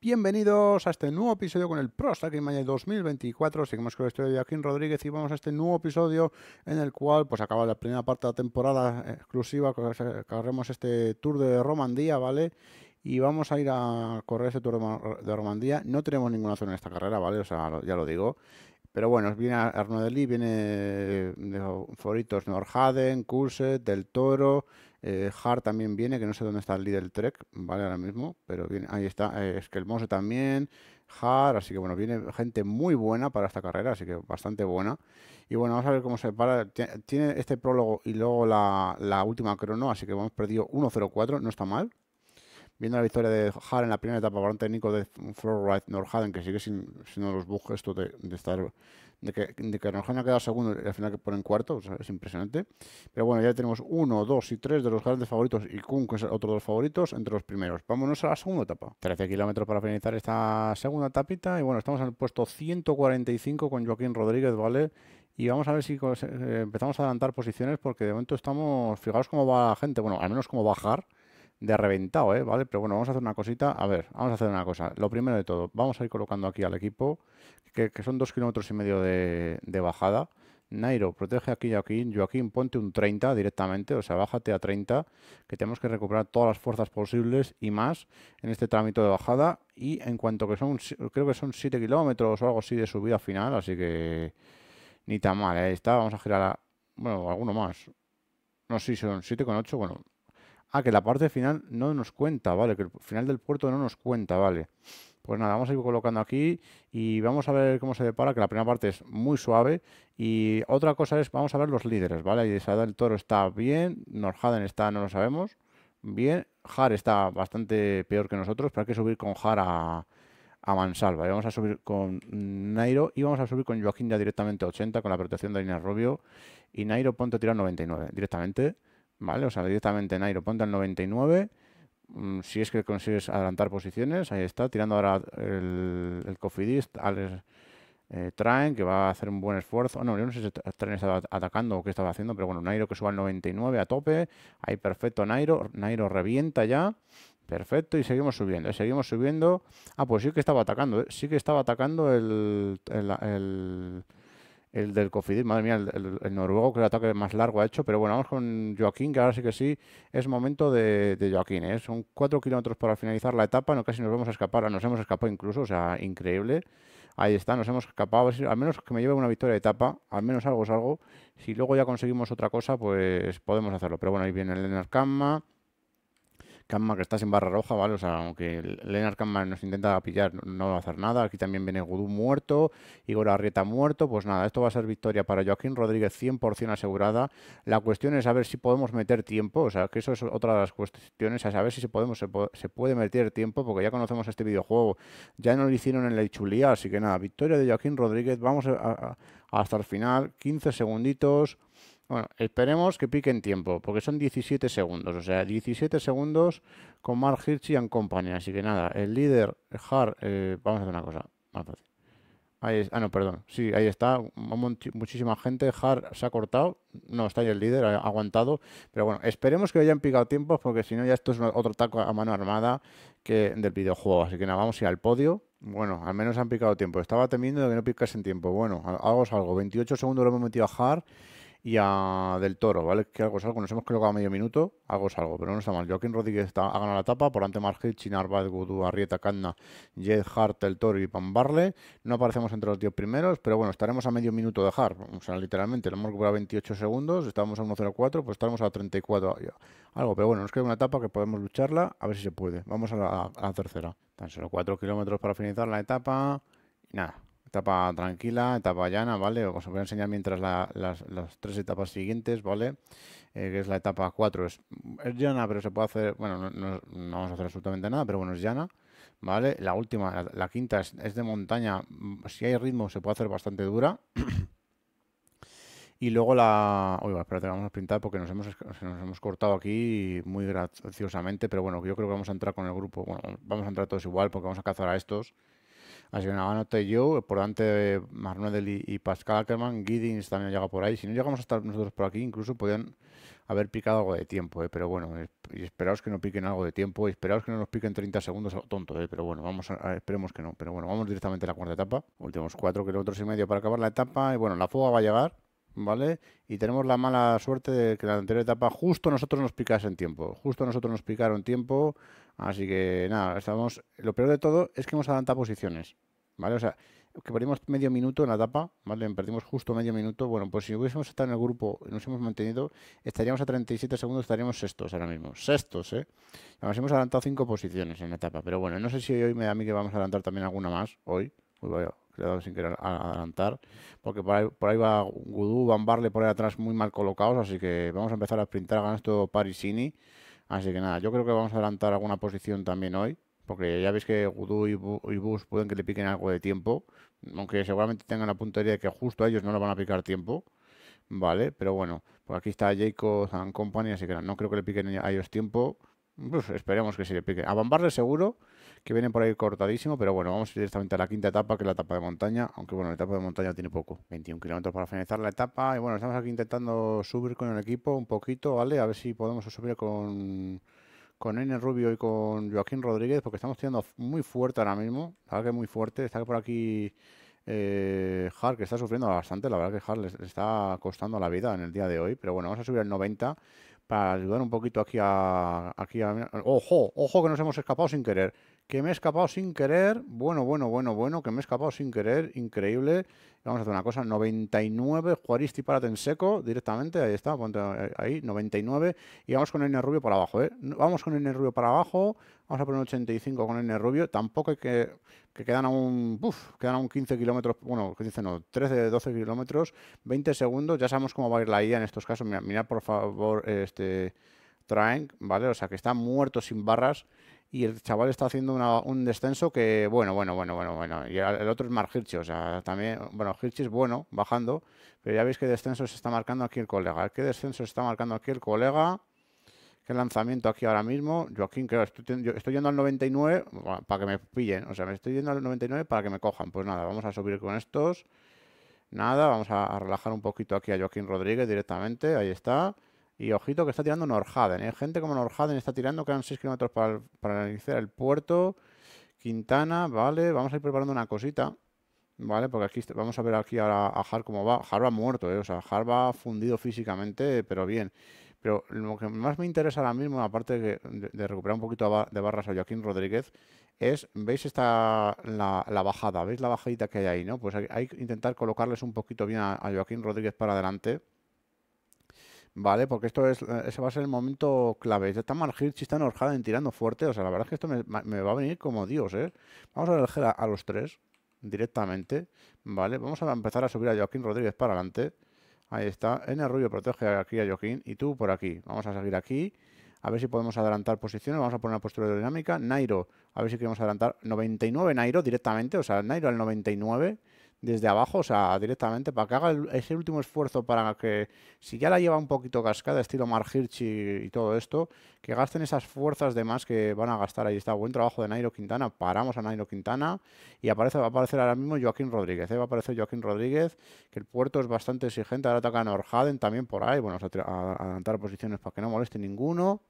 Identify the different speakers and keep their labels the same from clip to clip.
Speaker 1: Bienvenidos a este nuevo episodio con el Pro Stacking 2024. Seguimos con el estudio de Joaquín Rodríguez y vamos a este nuevo episodio en el cual pues acaba la primera parte de la temporada exclusiva. Corremos eh, este Tour de Romandía, ¿vale? Y vamos a ir a correr este Tour de Romandía. No tenemos ninguna zona en esta carrera, ¿vale? O sea, ya lo digo. Pero bueno, viene Arno Delí, viene de favoritos Norhaden, Kurset, Del Toro, eh, Hard también viene, que no sé dónde está el líder Trek, ¿vale? Ahora mismo, pero viene, ahí está. Eh, Esquelmose también, Hard, así que bueno, viene gente muy buena para esta carrera, así que bastante buena. Y bueno, vamos a ver cómo se para. Tiene este prólogo y luego la, última crono, así que hemos perdido 1.04, no está mal. Viendo la victoria de Hard en la primera etapa, para un técnico de Wright Norhaden, que sigue sin, los bugs esto de, de estar de que, de ha quedado segundo y al final que ponen cuarto, es impresionante. Pero bueno, ya tenemos uno, dos y tres de los grandes favoritos y Kun, que es otro de los favoritos, entre los primeros. Vámonos a la segunda etapa. 13 kilómetros para finalizar esta segunda tapita y bueno, estamos en el puesto 145 con Joaquín Rodríguez, ¿vale? y vamos a ver si eh, empezamos a adelantar posiciones porque de momento estamos, fijaos cómo va la gente, bueno, al menos cómo bajar, de reventado, ¿eh? ¿Vale? Pero bueno, vamos a hacer una cosita. A ver, vamos a hacer una cosa. Lo primero de todo, vamos a ir colocando aquí al equipo, que, son dos kilómetros y medio de, bajada. Nairo, protege aquí Joaquín. Joaquín, ponte un 30 directamente, o sea, bájate a 30, que tenemos que recuperar todas las fuerzas posibles y más en este trámite de bajada. Y en cuanto que son, creo que son 7 kilómetros o algo así de subida final, así que ni tan mal, ¿eh? Está, vamos a girar a, bueno, alguno más. No sé si son 7,8, bueno, Ah, que la parte final no nos cuenta, vale, que el final del puerto no nos cuenta, vale. Pues nada, vamos a ir colocando aquí y vamos a ver cómo se depara, que la primera parte es muy suave. Y otra cosa es, vamos a ver los líderes, ¿vale? Y Sada el Toro está bien, Norhaden está, no lo sabemos, bien. Har está bastante peor que nosotros, pero hay que subir con Har a, Mansalva. vamos a subir con Nairo y vamos a subir con Joaquín ya directamente a 80 con la protección de línea Rubio. Y Nairo ponte a tirar 99 directamente. ¿Vale? O sea, directamente Nairo, ponte al 99. Mm, si es que consigues adelantar posiciones, ahí está, tirando ahora el, el Cofidis, al eh, Traen, que va a hacer un buen esfuerzo. No, yo no sé si el Train estaba atacando o qué estaba haciendo, pero bueno, Nairo que suba al 99 a tope. Ahí perfecto Nairo, Nairo revienta ya. Perfecto, y seguimos subiendo, eh, seguimos subiendo. Ah, pues sí que estaba atacando, eh. sí que estaba atacando el el del Cofidis. Madre mía, el, noruego que el ataque más largo ha hecho. Pero bueno, vamos con Joaquín, que ahora sí que sí es momento de, Joaquín. ¿eh? Son 4 kilómetros para finalizar la etapa. No casi nos vamos a escapar. Nos hemos escapado incluso, o sea, increíble. Ahí está, nos hemos escapado. Al menos que me lleve una victoria de etapa, al menos algo es algo. Si luego ya conseguimos otra cosa, pues podemos hacerlo. Pero bueno, ahí viene el Cama Kamma que está sin barra roja, ¿vale? O sea, aunque Lenar Kamma nos intenta pillar, no va a hacer nada. Aquí también viene Gudú muerto, Igor Arrieta muerto. Pues nada, esto va a ser victoria para Joaquín Rodríguez 100% asegurada. La cuestión es a ver si podemos meter tiempo, o sea, que eso es otra de las cuestiones, a saber si se, podemos, se, puede meter tiempo, porque ya conocemos este videojuego, ya no lo hicieron en la Ichulía, así que nada, victoria de Joaquín Rodríguez, vamos hasta el final, 15 segunditos. Bueno, esperemos que pique en tiempo, porque son 17 segundos. O sea, 17 segundos con Mark Hirschi and Company. Así que nada, el líder, Har, eh, vamos a hacer una cosa más fácil. ah, no, perdón. Sí, ahí está. Muchísima gente. Har se ha cortado. No, está ahí el líder, ha aguantado. Pero bueno, esperemos que hayan picado tiempo porque si no, ya esto es otro taco a mano armada que del videojuego. Así que nada, vamos a ir al podio. Bueno, al menos han picado tiempo. Estaba temiendo de que no en tiempo. Bueno, hago algo. 28 segundos lo hemos metido a Har y a Del Toro, ¿vale? Que algo es algo, nos hemos colocado a medio minuto, algo algo, pero no está mal. Joaquín Rodríguez está, ha ganado la etapa, por ante Margit, Chinar, Gudu, Arrieta, Canna, Jed Hart, el Toro y pambarle Barle. No aparecemos entre los 10 primeros, pero bueno, estaremos a medio minuto de Hart, o sea, literalmente, lo hemos recuperado 28 segundos, estábamos a 1.04, pues estaremos a 34, algo, pero bueno, nos queda una etapa que podemos lucharla, a ver si se puede. Vamos a la, a tercera. Tan solo 4 kilómetros para finalizar la etapa y nada, Etapa tranquila, etapa llana, ¿vale? Os voy a enseñar mientras las, tres etapas siguientes, ¿vale? Eh, que es la etapa 4. Es, llana, pero se puede hacer... Bueno, no, vamos a hacer absolutamente nada, pero bueno, es llana, ¿vale? La última, la, quinta, es, de montaña. Mm, si hay ritmo, se puede hacer bastante dura. Y luego la... Uy, espérate, vamos a pintar porque nos hemos, nos hemos cortado aquí muy graciosamente, pero bueno, yo creo que vamos a entrar con el grupo. Bueno, vamos a entrar todos igual porque vamos a cazar a estos. Así que yo, por delante de Marnodel y, y, Pascal Ackermann, Giddings también llega por ahí. Si no llegamos a estar nosotros por aquí, incluso podrían haber picado algo de tiempo, ¿eh? pero bueno, y esperaos que no piquen algo de tiempo, esperaos que no nos piquen 30 segundos, tonto, ¿eh? pero bueno, vamos a, esperemos que no, pero bueno, vamos directamente a la cuarta etapa, últimos cuatro kilómetros y medio para acabar la etapa, y bueno, la fuga va a llegar, ¿vale? Y tenemos la mala suerte de que la anterior etapa justo nosotros nos picase en tiempo, justo nosotros nos picaron tiempo, Así que nada, estamos. Lo peor de todo es que hemos adelantado posiciones. ¿Vale? O sea, que perdimos medio minuto en la etapa, ¿vale? Perdimos justo medio minuto. Bueno, pues si hubiésemos estado en el grupo y nos hemos mantenido, estaríamos a 37 segundos, estaríamos sextos ahora mismo. Sextos, ¿eh? Además, hemos adelantado cinco posiciones en la etapa. Pero bueno, no sé si hoy me da a mí que vamos a adelantar también alguna más. Hoy. Uy, vaya, sin querer adelantar. Porque por ahí, va Gudú, Van Barle por ahí atrás muy mal colocados. Así que vamos a empezar a sprintar. Ganas todo Parisini. Así que nada, yo creo que vamos a adelantar alguna posición también hoy, porque ya veis que Gudú y, Bush pueden que le piquen algo de tiempo, aunque seguramente tengan la puntería de que justo a ellos no le van a picar tiempo, ¿vale? Pero bueno, pues aquí está Jacob and Company, así que no creo que le piquen a ellos tiempo esperemos que se le pique. A Van seguro que viene por ahí cortadísimo, pero bueno, vamos directamente a la quinta etapa, que es la etapa de montaña, aunque bueno, la etapa de montaña tiene poco, 21 kilómetros para finalizar la etapa, y bueno, estamos aquí intentando subir con el equipo un poquito, ¿vale? A ver si podemos subir con, con N. Rubio y con Joaquín Rodríguez, porque estamos tirando muy fuerte ahora mismo, la verdad que muy fuerte, está por aquí eh, que está sufriendo bastante, la verdad que Hark le está costando la vida en el día de hoy, pero bueno, vamos a subir al 90, para ayudar un poquito aquí a... Aquí ¡Ojo! ¡Ojo que nos hemos escapado sin querer! que me he escapado sin querer. Bueno, bueno, bueno, bueno, que me he escapado sin querer. Increíble. Vamos a hacer una cosa. 99, Juaristi para Tenseco directamente. Ahí está, ahí, 99. Y vamos con N Rubio para abajo, ¿eh? Vamos con N Rubio para abajo. Vamos a poner 85 con N Rubio. Tampoco hay que... que quedan aún... Uf, quedan un 15 kilómetros. Bueno, que dicen? No, 13, 12 kilómetros. 20 segundos. Ya sabemos cómo va a ir la IA en estos casos. Mirad, por favor, este... Trank, ¿vale? O sea, que está muerto sin barras y el chaval está haciendo un descenso que, bueno, bueno, bueno, bueno, bueno. Y el otro es Mark Hirsch, o sea, también, bueno, Hirsch es bueno, bajando, pero ya veis qué descenso se está marcando aquí el colega. ¿Qué descenso se está marcando aquí el colega? ¿Qué lanzamiento aquí ahora mismo? Joaquín, creo, estoy, yo estoy yendo al 99 para que me pillen, o sea, me estoy yendo al 99 para que me cojan. Pues nada, vamos a subir con estos. Nada, vamos a relajar un poquito aquí a Joaquín Rodríguez directamente, ahí está. Y ojito que está tirando Norhaden. ¿eh? Gente como Norhaden está tirando, quedan 6 kilómetros para, para iniciar el puerto. Quintana, vale, vamos a ir preparando una cosita. Vale, porque aquí vamos a ver aquí ahora a Har cómo va. Har va muerto, ¿eh? o sea, Har va fundido físicamente, pero bien. Pero lo que más me interesa ahora mismo, aparte de, recuperar un poquito de barras a Joaquín Rodríguez, es, veis esta la, bajada, veis la bajadita que hay ahí, ¿no? Pues hay, que intentar colocarles un poquito bien a Joaquín Rodríguez para adelante. ¿vale? Porque esto es, eh, ese va a ser el momento clave. Está si está enojada en tirando fuerte. O sea, la verdad es que esto me, va a venir como Dios, ¿eh? Vamos a elegir a, los tres directamente, ¿vale? Vamos a empezar a subir a Joaquín Rodríguez para adelante. Ahí está. N. Rubio protege aquí a Joaquín y tú por aquí. Vamos a salir aquí. A ver si podemos adelantar posiciones. Vamos a poner una postura aerodinámica. Nairo, a ver si queremos adelantar. 99 Nairo directamente. O sea, Nairo al 99 desde abajo, o sea, directamente, para que haga ese último esfuerzo para que, si ya la lleva un poquito cascada, estilo Margirchi y, todo esto, que gasten esas fuerzas de más que van a gastar. Ahí está, buen trabajo de Nairo Quintana, paramos a Nairo Quintana y aparece, va a aparecer ahora mismo Joaquín Rodríguez, ¿eh? va a aparecer Joaquín Rodríguez, que el puerto es bastante exigente, ahora ataca a también por ahí, bueno, a adelantar posiciones para que no moleste ninguno.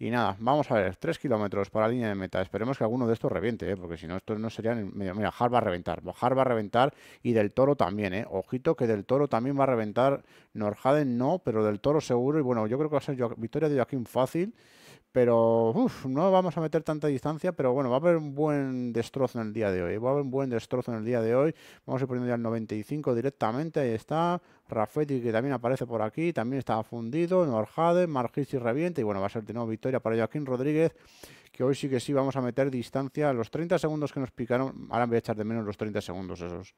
Speaker 1: Y nada, vamos a ver, 3 kilómetros para la línea de meta. Esperemos que alguno de estos reviente, ¿eh? porque si no, esto no serían... Mira, mira, va a reventar, Hart va a reventar y Del Toro también, ¿eh? Ojito que Del Toro también va a reventar. Norhaden no, pero Del Toro seguro. Y bueno, yo creo que va a ser victoria de Joaquín fácil. Pero no vamos a meter tanta distancia, pero bueno, va a haber un buen destrozo en el día de hoy. Va a haber un buen destrozo en el día de hoy. Vamos a ir poniendo ya el 95 directamente. Ahí está. Rafetti que también aparece por aquí. También está fundido. Norjade. Margis y reviente. Y bueno, va a ser de nuevo victoria para Joaquín Rodríguez. Que hoy sí que sí vamos a meter distancia. Los 30 segundos que nos picaron. Ahora voy a echar de menos los 30 segundos esos.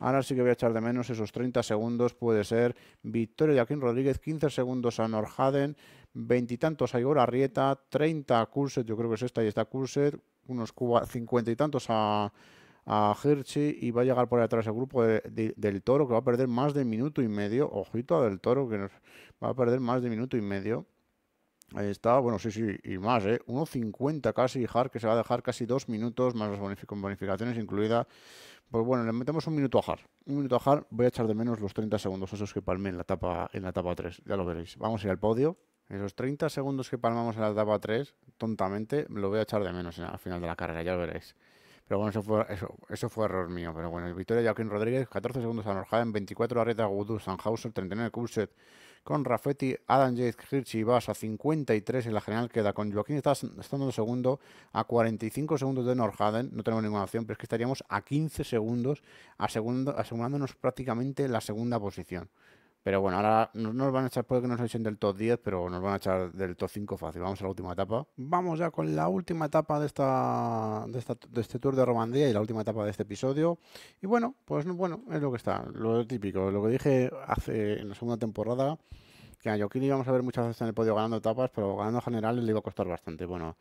Speaker 1: Ahora sí que voy a echar de menos esos 30 segundos. Puede ser Victoria Joaquín Rodríguez, 15 segundos a Norhaden, veintitantos a Igor Arrieta, 30 a Curset, yo creo que es esta y esta Curset, unos 50 y tantos a a Hirschi y va a llegar por atrás el grupo del Toro que va a perder más de minuto y medio. Ojito a del Toro que va a perder más de minuto y medio. Ahí está, bueno, sí, sí, y más, ¿eh? 1.50 casi, hard que se va a dejar casi dos minutos, más las bonificaciones incluidas. Pues bueno, le metemos un minuto a hard. Un minuto a hard, voy a echar de menos los 30 segundos esos que palmé en la etapa, en la etapa 3, ya lo veréis. Vamos a ir al podio. Esos 30 segundos que palmamos en la etapa 3, tontamente, lo voy a echar de menos al final de la carrera, ya lo veréis. Pero bueno, eso fue, eso, fue error mío. Pero bueno, victoria Joaquín Rodríguez, 14 segundos a en 24 a Reta Gudu, Sanhauser, 39 curset con Rafetti, Adam Yates, Hirschi y a 53 en la general queda con Joaquín está estando segundo a 45 segundos de Norhaden, no tenemos ninguna opción, pero es que estaríamos a 15 segundos asegurándonos prácticamente la segunda posición. Pero bueno, ahora nos van a echar, puede que nos echen del top 10, pero nos van a echar del top 5 fácil. Vamos a la última etapa. Vamos ya con la última etapa de, esta, de, este Tour de Romandía y la última etapa de este episodio. Y bueno, pues bueno, es lo que está, lo típico, lo que dije hace en la segunda temporada que a Joaquín íbamos a ver muchas veces en el podio ganando etapas, pero ganando general le iba a costar bastante. Bueno,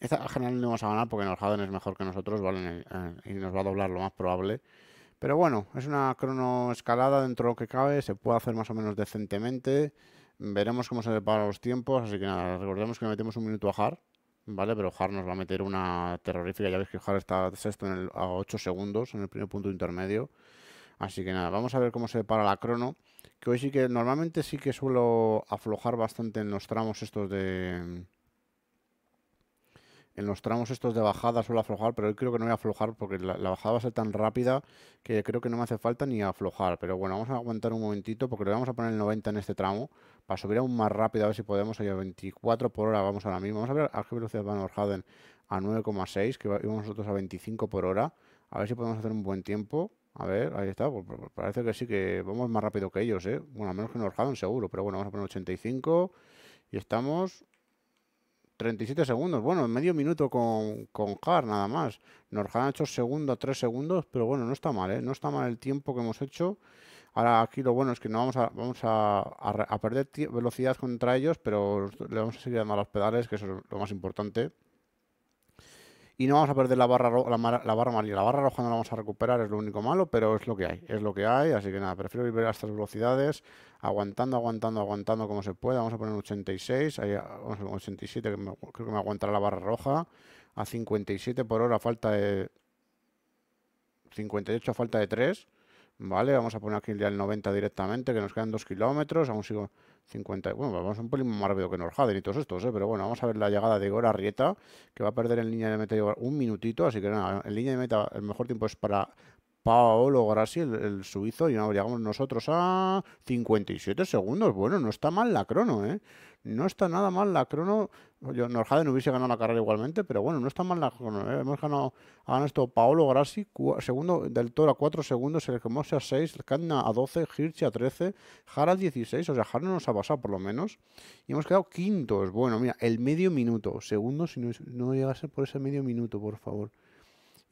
Speaker 1: esta general no vamos a ganar porque Norjaden es mejor que nosotros, Y nos va a doblar lo más probable. Pero bueno, es una crono escalada dentro de lo que cabe, se puede hacer más o menos decentemente. Veremos cómo se deparan los tiempos, así que nada, recordemos que metemos un minuto a Har, ¿vale? Pero Har nos va a meter una terrorífica, ya veis que Har está sexto a 8 segundos en el primer punto intermedio. Así que nada, vamos a ver cómo se depara la crono, que hoy sí que normalmente sí que suelo aflojar bastante en los tramos estos de en los tramos estos de bajada suelo aflojar, pero hoy creo que no voy a aflojar porque la, bajada va a ser tan rápida que creo que no me hace falta ni aflojar. Pero bueno, vamos a aguantar un momentito porque le vamos a poner el 90 en este tramo para subir aún más rápido, a ver si podemos. a 24 por hora vamos ahora mismo. Vamos a ver a qué velocidad va Norhaden. a 9,6, que íbamos nosotros a 25 por hora. A ver si podemos hacer un buen tiempo. A ver, ahí está, pues, pues, pues parece que sí que vamos más rápido que ellos, ¿eh? Bueno, a menos que Norhaden seguro, pero bueno, vamos a poner 85 y estamos 37 segundos. Bueno, medio minuto con, con nada más. Nos han hecho segundo, tres segundos, pero bueno, no está mal, ¿eh? No está mal el tiempo que hemos hecho. Ahora aquí lo bueno es que no vamos a, vamos a, a perder velocidad contra ellos, pero le vamos a seguir dando a los pedales, que eso es lo más importante y no vamos a perder la barra la, la barra La barra roja no la vamos a recuperar, es lo único malo, pero es lo que hay, es lo que hay, así que nada, prefiero vivir a estas velocidades, aguantando, aguantando, aguantando como se pueda. Vamos a poner 86, ahí, vamos 87, creo que me aguantará la barra roja, a 57 por hora, falta de 58 falta de 3, ¿vale? Vamos a poner aquí ya el 90 directamente, que nos quedan 2 kilómetros, aún sigo 50, bueno, vamos un poquito más rápido que Norjaden y todos estos, ¿eh? pero bueno, vamos a ver la llegada de Gora Rieta, que va a perder en línea de meta un minutito, así que nada, en línea de meta el mejor tiempo es para Paolo Grassi, el, suizo, y ahora llegamos nosotros a 57 segundos. Bueno, no está mal la crono, ¿eh? No está nada mal la crono. Yo, Norjaden hubiese ganado la carrera igualmente, pero bueno, no está mal la crono. ¿eh? Hemos ganado, ganado esto Paolo Grassi, segundo del Toro a 4 segundos, el gemose a 6, Katna a 12, Hirsch a 13, Jara a 16. O sea, Jara nos ha pasado por lo menos. Y hemos quedado quintos. Bueno, mira, el medio minuto. Segundo, si no, no llegase por ese medio minuto, por favor.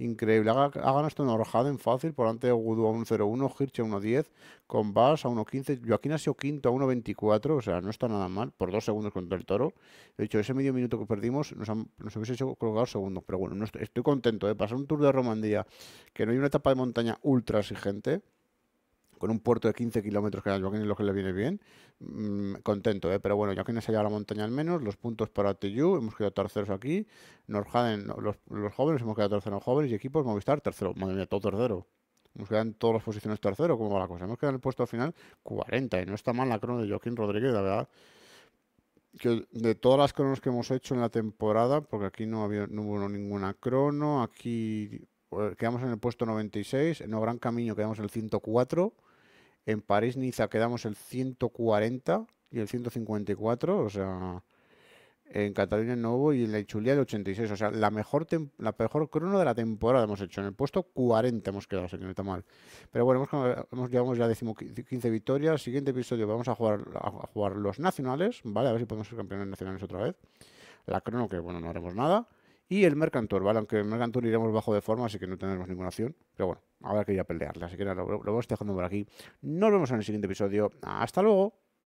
Speaker 1: Increíble. Ha, esto ganado una en fácil por ante Gudu a 1.01, Hirsch a 1.10, con Bass a 1.15. Joaquín ha sido quinto a 1.24, o sea, no está nada mal, por dos segundos contra el toro. De hecho, ese medio minuto que perdimos nos, hubiese hecho colocado segundos, pero bueno, estoy, contento de ¿eh? pasar un Tour de Romandía, que no hay una etapa de montaña ultra exigente con un puerto de 15 kilómetros que a Joaquín lo que le viene bien, mm, contento, ¿eh? pero bueno, Joaquín se a la montaña al menos, los puntos para TU, hemos quedado terceros aquí, nos los, los jóvenes, hemos quedado terceros jóvenes y equipos Movistar tercero, madre mía, todo tercero. Nos quedan todas las posiciones tercero, ¿cómo va la cosa? Hemos quedado en el puesto final 40 y no está mal la crono de Joaquín Rodríguez, la verdad. de todas las cronos que hemos hecho en la temporada, porque aquí no, había, no hubo ninguna crono, aquí eh, quedamos en el puesto 96, en No Gran Camino quedamos en el 104 en París-Niza quedamos el 140 y el 154, o sea, en Cataluña el Novo y en la ochenta el 86. O sea, la mejor, la mejor crono de la temporada hemos hecho. En el puesto 40 hemos quedado, o mal. Pero bueno, hemos, hemos llevamos ya 15 victorias. Siguiente episodio vamos a jugar, a jugar los nacionales, ¿vale? A ver si podemos ser campeones nacionales otra vez. La crono que, bueno, no haremos nada y el Mercantor, ¿vale? Aunque el Mercantor iremos bajo de forma, así que no tendremos ninguna opción. Pero bueno, ahora quería pelearle. pelearla. Así que lo, lo vamos dejando por aquí. Nos vemos en el siguiente episodio. Hasta luego.